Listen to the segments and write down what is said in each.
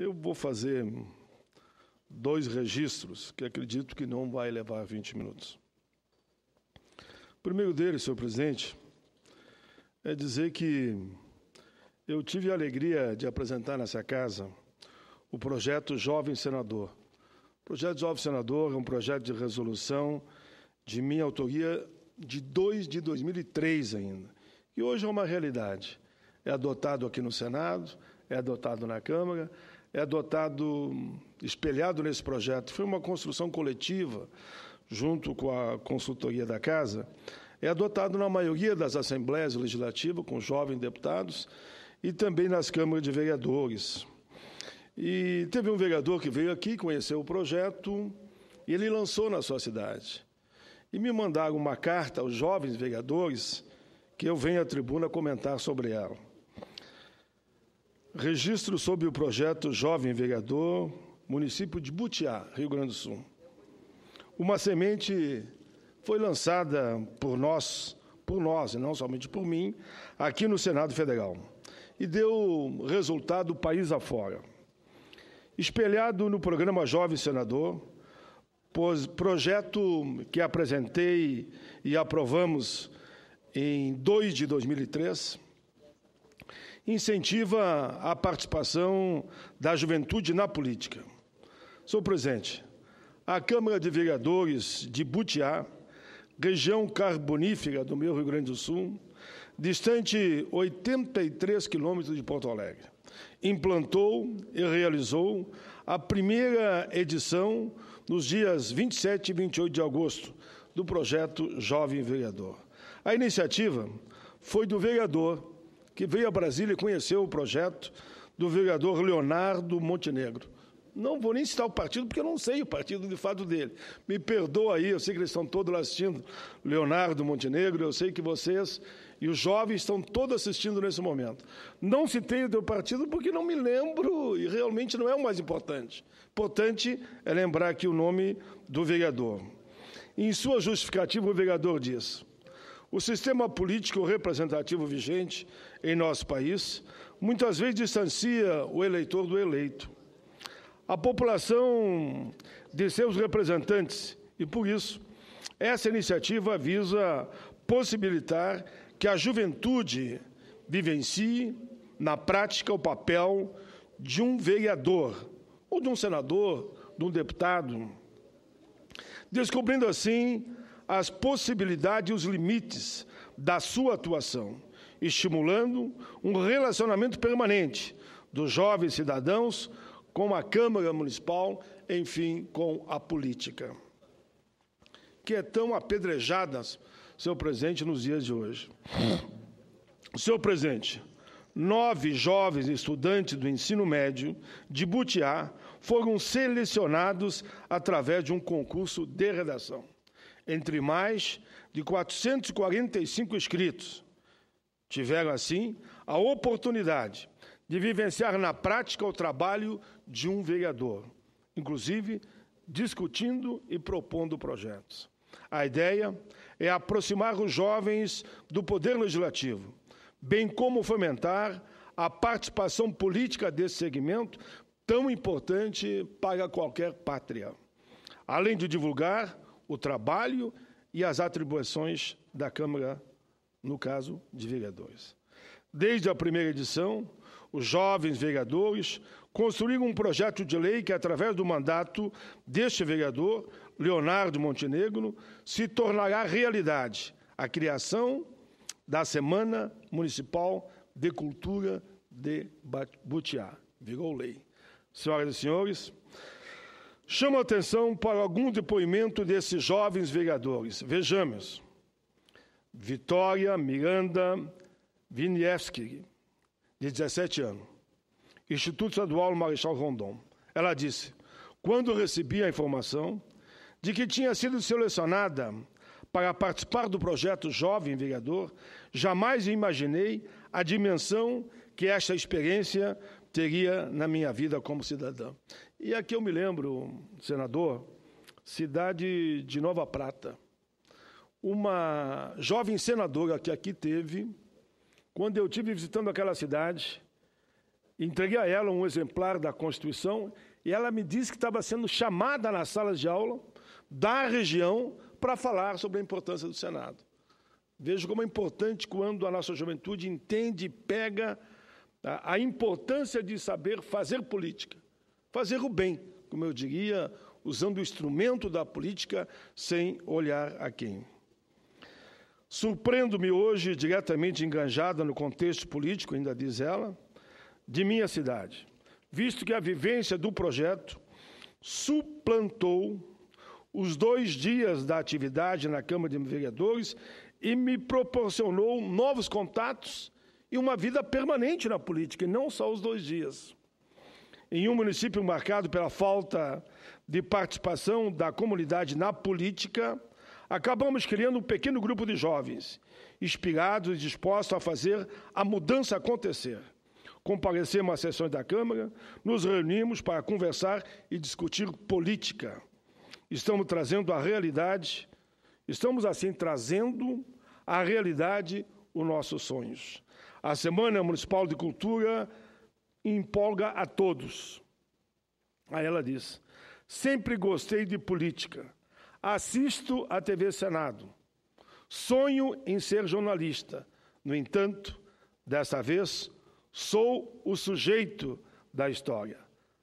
Eu vou fazer dois registros que acredito que não vai levar 20 minutos. O primeiro deles, senhor presidente, é dizer que eu tive a alegria de apresentar nessa casa o projeto Jovem Senador. O projeto Jovem Senador é um projeto de resolução de minha autoria de 2 de 2003 ainda. E hoje é uma realidade. É adotado aqui no Senado, é adotado na Câmara, é adotado, espelhado nesse projeto, foi uma construção coletiva, junto com a consultoria da Casa, é adotado na maioria das assembleias legislativas, com jovens deputados, e também nas câmaras de vereadores. E teve um vereador que veio aqui, conheceu o projeto, e ele lançou na sua cidade. E me mandaram uma carta aos jovens vereadores que eu venho à tribuna comentar sobre ela. Registro sobre o projeto Jovem Vereador, município de Butiá, Rio Grande do Sul. Uma semente foi lançada por nós, por nós, e não somente por mim, aqui no Senado Federal. E deu resultado país afora. Espelhado no programa Jovem Senador, projeto que apresentei e aprovamos em 2 de 2003, incentiva a participação da juventude na política. Sou presente. A Câmara de Vereadores de Butiá, região carbonífera do meu Rio Grande do Sul, distante 83 quilômetros de Porto Alegre, implantou e realizou a primeira edição nos dias 27 e 28 de agosto do projeto Jovem Vereador. A iniciativa foi do vereador que veio a Brasília e conheceu o projeto do vereador Leonardo Montenegro. Não vou nem citar o partido, porque eu não sei o partido de fato dele. Me perdoa aí, eu sei que eles estão todos lá assistindo, Leonardo Montenegro, eu sei que vocês e os jovens estão todos assistindo nesse momento. Não citei o teu partido porque não me lembro e realmente não é o mais importante. Importante é lembrar aqui o nome do vereador. Em sua justificativa, o vereador diz: o sistema político representativo vigente em nosso país muitas vezes distancia o eleitor do eleito, a população de seus representantes, e por isso essa iniciativa visa possibilitar que a juventude vivencie na prática o papel de um vereador ou de um senador, de um deputado, descobrindo assim as possibilidades e os limites da sua atuação, estimulando um relacionamento permanente dos jovens cidadãos com a Câmara Municipal, enfim, com a política, que é tão apedrejada, seu presidente, nos dias de hoje. Seu presidente, nove jovens estudantes do ensino médio de Butiá foram selecionados através de um concurso de redação entre mais de 445 inscritos. Tiveram, assim, a oportunidade de vivenciar na prática o trabalho de um vereador, inclusive discutindo e propondo projetos. A ideia é aproximar os jovens do poder legislativo, bem como fomentar a participação política desse segmento tão importante para qualquer pátria. Além de divulgar o trabalho e as atribuições da Câmara, no caso de vereadores. Desde a primeira edição, os jovens vereadores construíram um projeto de lei que, através do mandato deste vereador, Leonardo Montenegro, se tornará realidade a criação da Semana Municipal de Cultura de Butiá. Virou lei. Senhoras e senhores, Chamo a atenção para algum depoimento desses jovens vereadores. Vejamos. Vitória Miranda Vinievski, de 17 anos, Instituto Estadual Marechal Rondon. Ela disse: quando recebi a informação de que tinha sido selecionada para participar do projeto Jovem Vereador, jamais imaginei a dimensão que esta experiência teria na minha vida como cidadão. E aqui eu me lembro, senador, cidade de Nova Prata. Uma jovem senadora que aqui teve, quando eu tive visitando aquela cidade, entreguei a ela um exemplar da Constituição e ela me disse que estava sendo chamada nas salas de aula da região para falar sobre a importância do Senado. Vejo como é importante quando a nossa juventude entende e pega Tá? A importância de saber fazer política, fazer o bem, como eu diria, usando o instrumento da política sem olhar a quem. Surpreendo-me hoje, diretamente enganjada no contexto político, ainda diz ela, de minha cidade, visto que a vivência do projeto suplantou os dois dias da atividade na Câmara de Vereadores e me proporcionou novos contatos e uma vida permanente na política, e não só os dois dias. Em um município marcado pela falta de participação da comunidade na política, acabamos criando um pequeno grupo de jovens, inspirados e dispostos a fazer a mudança acontecer. Comparecemos às sessões da Câmara, nos reunimos para conversar e discutir política. Estamos trazendo a realidade, estamos assim trazendo à realidade os nossos sonhos. A Semana Municipal de Cultura empolga a todos. Aí ela diz: Sempre gostei de política. Assisto à TV Senado. Sonho em ser jornalista. No entanto, dessa vez, sou o sujeito da história.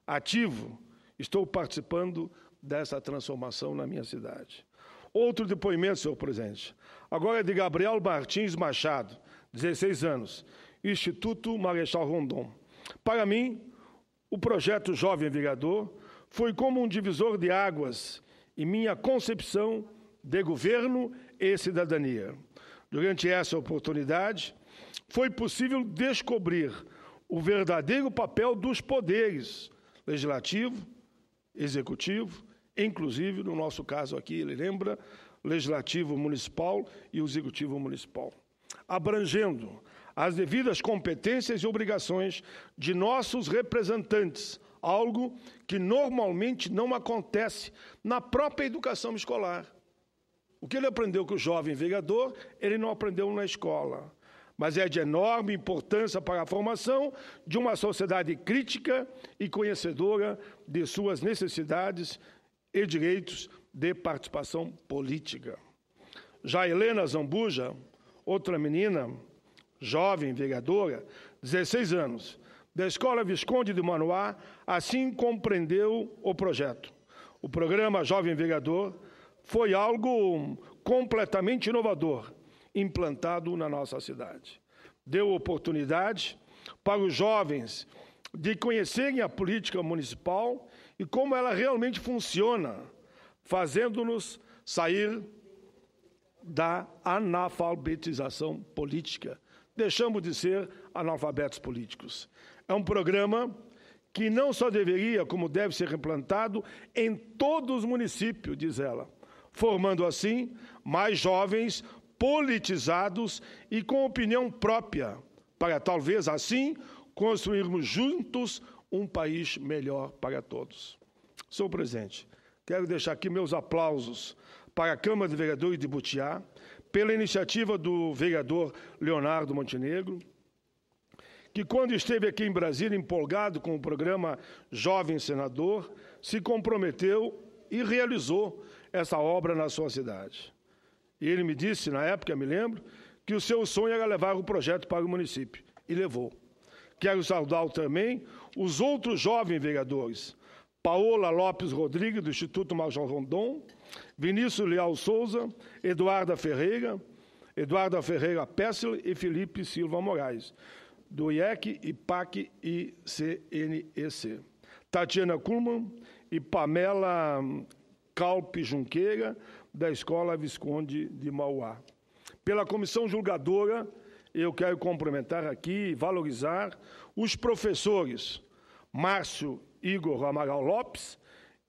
Ativo, estou participando dessa transformação na minha cidade. Outro depoimento, senhor presidente. Agora é de Gabriel Martins Machado, 16 anos, Instituto Marechal Rondon. Para mim, o projeto Jovem Vereador foi como um divisor de águas em minha concepção de governo e cidadania. Durante essa oportunidade, foi possível descobrir o verdadeiro papel dos poderes legislativo, executivo, inclusive, no nosso caso aqui, ele lembra, legislativo municipal e executivo municipal abrangendo as devidas competências e obrigações de nossos representantes, algo que normalmente não acontece na própria educação escolar. O que ele aprendeu com o jovem vereador, ele não aprendeu na escola. Mas é de enorme importância para a formação de uma sociedade crítica e conhecedora de suas necessidades e direitos de participação política. Já Helena Zambuja, outra menina, jovem, vereadora, 16 anos, da Escola Visconde de Manoá, assim compreendeu o projeto. O programa Jovem Vereador foi algo completamente inovador, implantado na nossa cidade. Deu oportunidade para os jovens de conhecerem a política municipal e como ela realmente funciona, fazendo-nos sair da analfabetização política. Deixamos de ser analfabetos políticos. É um programa que não só deveria, como deve ser implantado em todos os municípios, diz ela, formando assim mais jovens politizados e com opinião própria, para talvez assim construirmos juntos um país melhor para todos. Senhor presidente, quero deixar aqui meus aplausos para a Câmara de Vereadores de Butiá, pela iniciativa do vereador Leonardo Montenegro, que quando esteve aqui em Brasília empolgado com o programa Jovem Senador, se comprometeu e realizou essa obra na sua cidade. E ele me disse, na época, me lembro, que o seu sonho era levar o projeto para o município, e levou. Quero saudar também os outros jovens vereadores Paola Lopes Rodrigues, do Instituto Marjão Rondon, Vinícius Leal Souza, Eduarda Ferreira, Eduarda Ferreira Pessel e Felipe Silva Moraes, do IEC, IPAC e CNEC. Tatiana Kuhlmann e Pamela Calpe Junqueira, da Escola Visconde de Mauá. Pela comissão julgadora, eu quero complementar aqui e valorizar os professores Márcio Igor Amaral Lopes,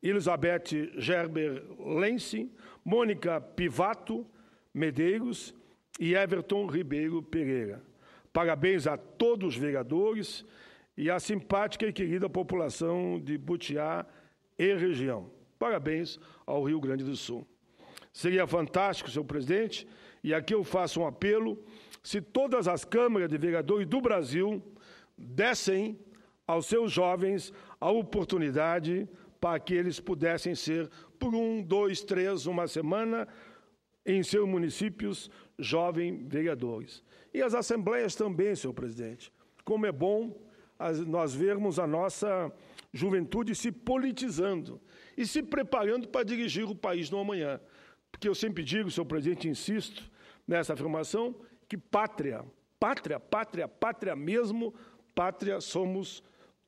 Elizabeth Gerber Lense, Mônica Pivato Medeiros e Everton Ribeiro Pereira. Parabéns a todos os vereadores e à simpática e querida população de Butiá e região. Parabéns ao Rio Grande do Sul. Seria fantástico, senhor presidente, e aqui eu faço um apelo, se todas as câmaras de vereadores do Brasil dessem aos seus jovens a oportunidade para que eles pudessem ser, por um, dois, três, uma semana, em seus municípios, jovens vereadores. E as assembleias também, senhor presidente. Como é bom nós vermos a nossa juventude se politizando e se preparando para dirigir o país no amanhã. Porque eu sempre digo, senhor presidente, insisto nessa afirmação, que pátria, pátria, pátria, pátria mesmo, pátria somos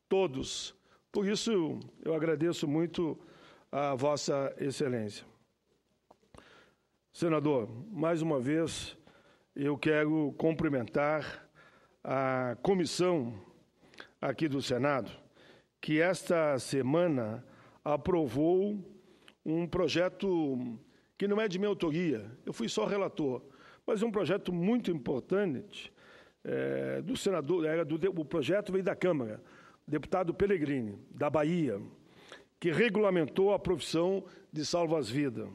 todos. Por isso, eu agradeço muito a Vossa Excelência. Senador, mais uma vez, eu quero cumprimentar a comissão aqui do Senado, que esta semana aprovou um projeto que não é de minha autoria, eu fui só relator, mas é um projeto muito importante é, do senador, era do, o projeto veio da Câmara, deputado Pellegrini, da Bahia, que regulamentou a profissão de salvas-vidas.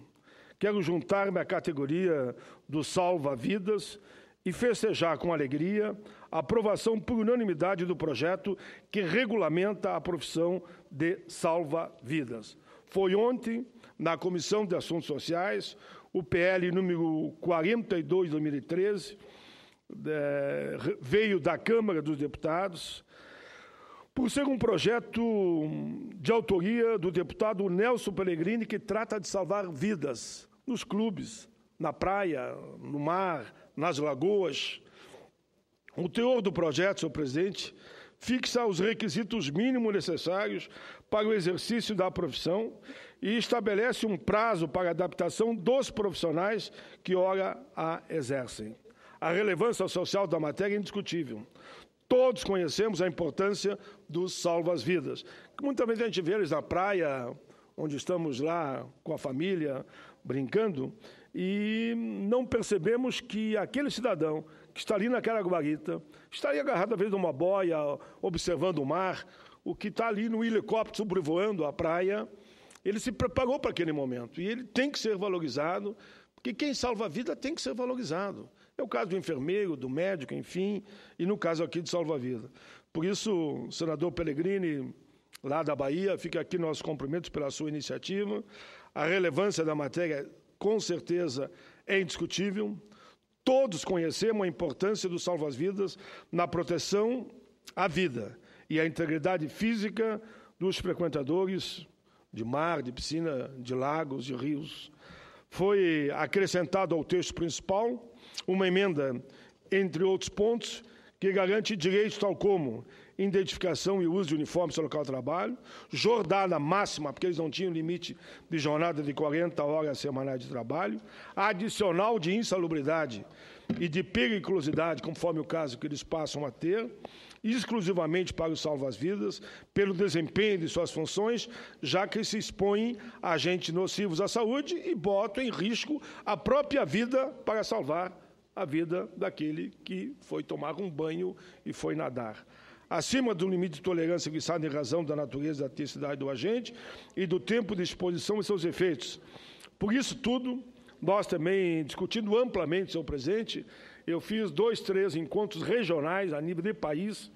Quero juntar-me à categoria do salva-vidas e festejar com alegria a aprovação por unanimidade do projeto que regulamenta a profissão de salva-vidas. Foi ontem, na Comissão de Assuntos Sociais, o PL número 42 2013 eh, veio da Câmara dos Deputados por ser um projeto hum, de autoria do deputado Nelson Pellegrini que trata de salvar vidas nos clubes, na praia, no mar, nas lagoas. O teor do projeto, senhor presidente, fixa os requisitos mínimos necessários para o exercício da profissão e estabelece um prazo para a adaptação dos profissionais que ora a exercem. A relevância social da matéria é indiscutível. Todos conhecemos a importância dos salvas-vidas. Muitas vezes a gente vê eles na praia, onde estamos lá com a família, brincando, e não percebemos que aquele cidadão que está ali naquela guarita, estaria agarrado às vezes numa boia, observando o mar, o que está ali no helicóptero sobrevoando a praia, ele se preparou para aquele momento. E ele tem que ser valorizado, porque quem salva a vida tem que ser valorizado. É o caso do enfermeiro, do médico, enfim, e no caso aqui de salva-vida. Por isso, senador Pellegrini, lá da Bahia, fica aqui nossos cumprimentos pela sua iniciativa. A relevância da matéria, com certeza, é indiscutível. Todos conhecemos a importância do salva-vidas na proteção à vida e à integridade física dos frequentadores de mar, de piscina, de lagos, de rios. Foi acrescentado ao texto principal uma emenda, entre outros pontos, que garante direitos tal como identificação e uso de uniforme no local de trabalho, jornada máxima, porque eles não tinham limite de jornada de 40 horas semanais de trabalho, adicional de insalubridade e de periculosidade, conforme o caso que eles passam a ter, exclusivamente para os salvas-vidas, pelo desempenho de suas funções, já que se expõem a agentes nocivos à saúde e botam em risco a própria vida para salvar a vida daquele que foi tomar um banho e foi nadar. Acima do limite de tolerância que em razão da natureza da aticidade do agente e do tempo de exposição e seus efeitos. Por isso tudo, nós também, discutindo amplamente seu presente, eu fiz dois, três encontros regionais a nível de país,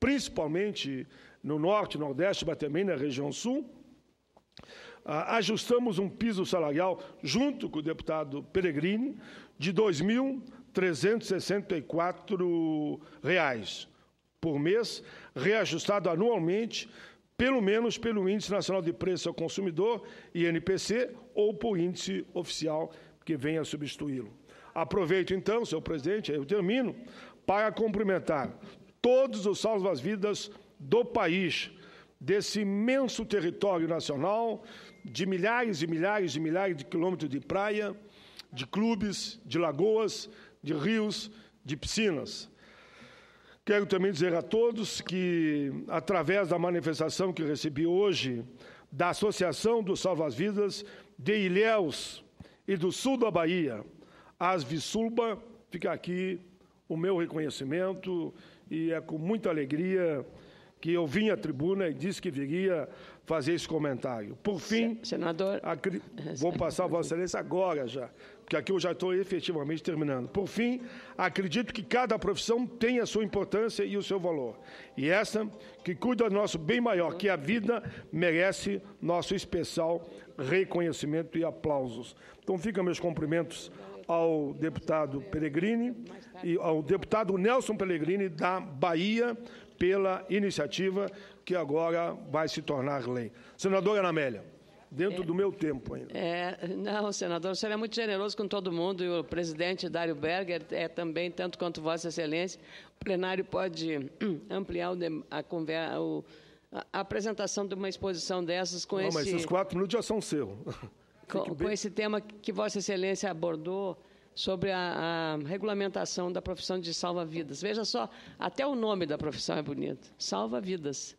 principalmente no norte, nordeste, mas também na região sul, ah, ajustamos um piso salarial, junto com o deputado Peregrini, de R$ 2.364 por mês, reajustado anualmente, pelo menos pelo Índice Nacional de Preço ao Consumidor, INPC, ou por índice oficial que venha substituí-lo. Aproveito então, senhor presidente, eu termino, para cumprimentar todos os salvas-vidas do país, desse imenso território nacional, de milhares e milhares e milhares de quilômetros de praia, de clubes, de lagoas, de rios, de piscinas. Quero também dizer a todos que, através da manifestação que recebi hoje da Associação dos Salvas-Vidas de Ilhéus e do Sul da Bahia, as Visulba fica aqui o meu reconhecimento e é com muita alegria que eu vim à tribuna e disse que viria fazer esse comentário. Por fim, senador, cri... vou passar a Vossa Excelência agora já, porque aqui eu já estou efetivamente terminando. Por fim, acredito que cada profissão tem a sua importância e o seu valor. E essa que cuida do nosso bem maior, que é a vida, merece nosso especial reconhecimento e aplausos. Então, ficam meus cumprimentos ao deputado Pellegrini e ao deputado Nelson Pellegrini da Bahia pela iniciativa que agora vai se tornar lei. Senadora Anamélia, dentro é, do meu tempo ainda. É, não, senador, o senhor é muito generoso com todo mundo e o presidente Dário Berger é também, tanto quanto Vossa Excelência. O plenário pode hum, ampliar o, a conversa. A apresentação de uma exposição dessas com não, esse... Não, mas esses quatro minutos já são seu. Com, bem... com esse tema que Vossa Excelência abordou, sobre a, a regulamentação da profissão de salva-vidas. Veja só, até o nome da profissão é bonito: salva-vidas.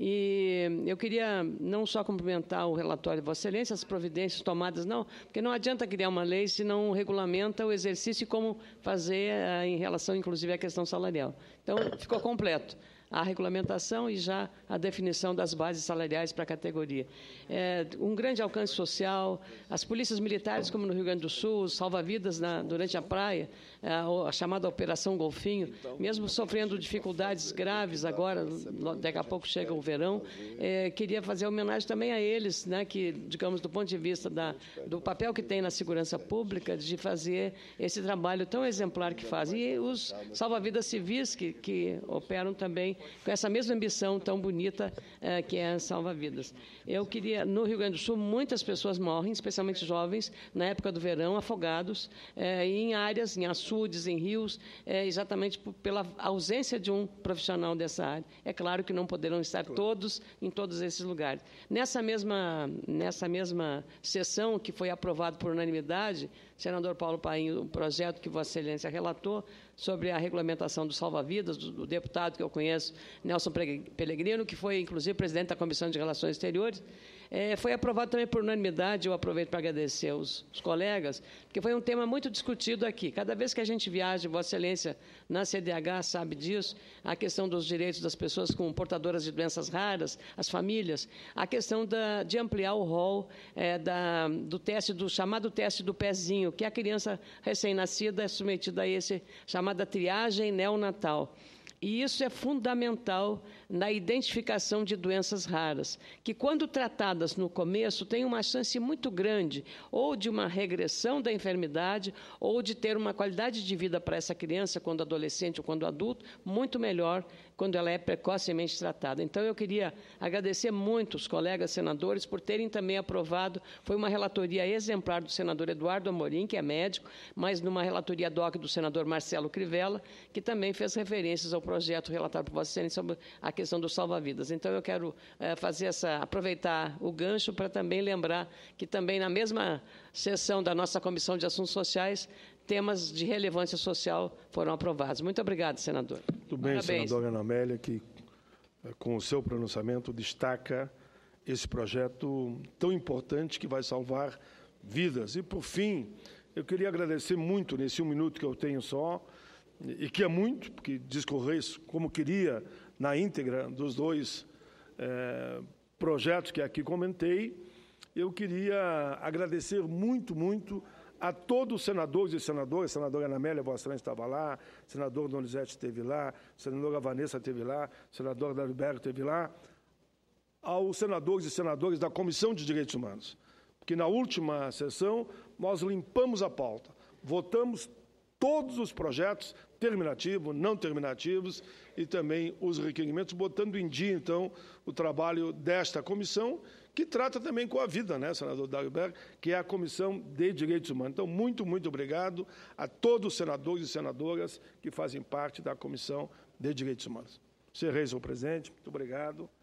E eu queria não só cumprimentar o relatório de Vossa Excelência, as providências tomadas, não, porque não adianta criar uma lei se não regulamenta o exercício e como fazer eh, em relação, inclusive, à questão salarial. Então, ficou completo a regulamentação e já a definição das bases salariais para a categoria. É, um grande alcance social, as polícias militares, como no Rio Grande do Sul, salva-vidas durante a praia, é, a, a, chamada Operação Golfinho, mesmo sofrendo dificuldades graves agora, daqui a pouco chega o verão, é, queria fazer homenagem também a eles, né, que, digamos, do ponto de vista da, do papel que tem na segurança pública, de fazer esse trabalho tão exemplar que fazem. E os salva-vidas civis que, que operam também com essa mesma ambição tão bonita eh, que é Salva Vidas. Eu queria, no Rio Grande do Sul, muitas pessoas morrem, especialmente jovens, na época do verão, afogados eh, em áreas, em açudes, em rios, eh, exatamente por, pela ausência de um profissional dessa área. É claro que não poderão estar todos em todos esses lugares. Nessa mesma, nessa mesma sessão que foi aprovado por unanimidade, senador Paulo Paim, o projeto que Vossa Excelência relatou sobre a regulamentação do salva-vidas, do, do deputado que eu conheço, Nelson Pellegrino, que foi, inclusive, presidente da Comissão de Relações Exteriores, é, foi aprovado também por unanimidade. Eu aproveito para agradecer aos, colegas, porque foi um tema muito discutido aqui. Cada vez que a gente viaja, Vossa Excelência, na CDH sabe disso, a questão dos direitos das pessoas com portadoras de doenças raras, as famílias, a questão da, de ampliar o rol é, da, do teste, do chamado teste do pezinho, que a criança recém-nascida é submetida a esse chamada triagem neonatal. E isso é fundamental na identificação de doenças raras, que, quando tratadas no começo, têm uma chance muito grande ou de uma regressão da enfermidade ou de ter uma qualidade de vida para essa criança, quando adolescente ou quando adulto, muito melhor quando ela é precocemente tratada. Então, eu queria agradecer muito os colegas senadores por terem também aprovado. Foi uma relatoria exemplar do senador Eduardo Amorim, que é médico, mas numa relatoria doc do senador Marcelo Crivella, que também fez referências ao projeto relatado por Vossa Excelência sobre a questão do salva-vidas. Então, eu quero é, fazer essa, aproveitar o gancho para também lembrar que também na mesma sessão da nossa Comissão de Assuntos Sociais temas de relevância social foram aprovados. Muito obrigado, senador. Muito bem, Parabéns. senadora Ana Amélia, que eh, com o seu pronunciamento destaca esse projeto tão importante que vai salvar vidas. E, por fim, eu queria agradecer muito nesse um minuto que eu tenho só, e que é muito, porque discorrer como queria na íntegra dos dois eh, projetos que aqui comentei, eu queria agradecer muito, muito a todos os senadores e senadoras, senadora Anamélia Bostrange estava lá, senador Donizete esteve lá, senadora Vanessa esteve lá, senadora Dalberto esteve lá, aos senadores e senadoras da Comissão de Direitos Humanos, porque na última sessão nós limpamos a pauta, votamos todos os projetos, terminativos, não terminativos, e também os requerimentos, botando em dia, então, o trabalho desta comissão que trata também com a vida, né, senador Dagberg, que é a Comissão de Direitos Humanos. Então, muito, muito obrigado a todos os senadores e senadoras que fazem parte da Comissão de Direitos Humanos. Serei, o presidente, muito obrigado.